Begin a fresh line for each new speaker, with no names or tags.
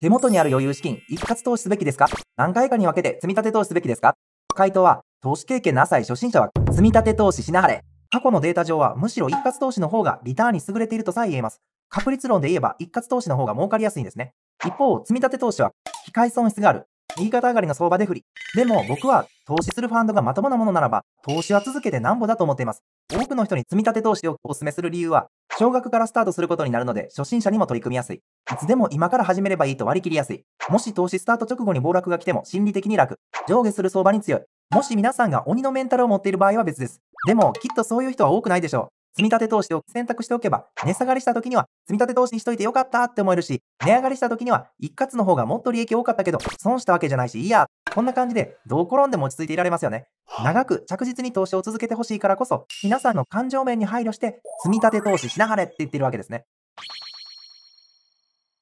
手元にある余裕資金、一括投資すべきですか何回かに分けて積み立て投資すべきですか回答は、投資経験の浅い初心者は積み立て投資しなはれ。過去のデータ上はむしろ一括投資の方がリターンに優れているとさえ言えます。確率論で言えば一括投資の方が儲かりやすいんですね。一方、積み立て投資は機械損失がある。右肩上がりの相場で不利。でも僕は投資するファンドがまともなものならば投資は続けてなんぼだと思っています。多くの人に積み立て投資をお勧めする理由は少額からスタートすることになるので、初心者にも取り組みやすい。いつでも今から始めればいいと割り切りやすい。もし投資スタート直後に暴落が来ても心理的に楽。上下する相場に強い。もし皆さんが鬼のメンタルを持っている場合は別です。でも、きっとそういう人は多くないでしょう。積み立て投資を選択しておけば、値下がりした時には、積み立て投資にしといてよかったって思えるし、値上がりした時には、一括の方がもっと利益多かったけど、損したわけじゃないし、いや、こんな感じで、どう転んでも落ち着いていられますよね。長く着実に投資を続けてほしいからこそ、皆さんの感情面に配慮して、積み立て投資しなはれって言ってるわけですね。